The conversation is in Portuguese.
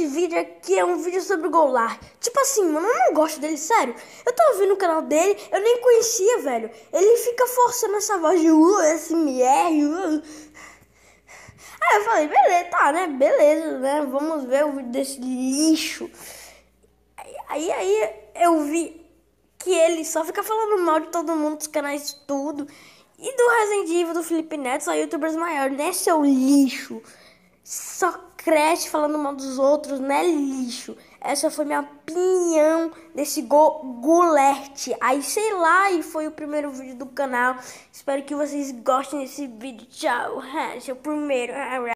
Esse vídeo aqui é um vídeo sobre o Golar Tipo assim, mano, eu não gosto dele, sério. Eu tava vendo o canal dele, eu nem conhecia, velho. Ele fica forçando essa voz de USMR. Uh, uh. Aí eu falei, beleza, tá, né? Beleza, né? Vamos ver o vídeo desse lixo. Aí, aí eu vi que ele só fica falando mal de todo mundo, dos canais tudo. E do Resident Evil, do Felipe Neto, são youtubers maiores, né, seu lixo? Só creche falando mal dos outros, né, lixo? Essa foi minha opinião desse go Aí sei lá, e foi o primeiro vídeo do canal. Espero que vocês gostem desse vídeo. Tchau, é, o primeiro.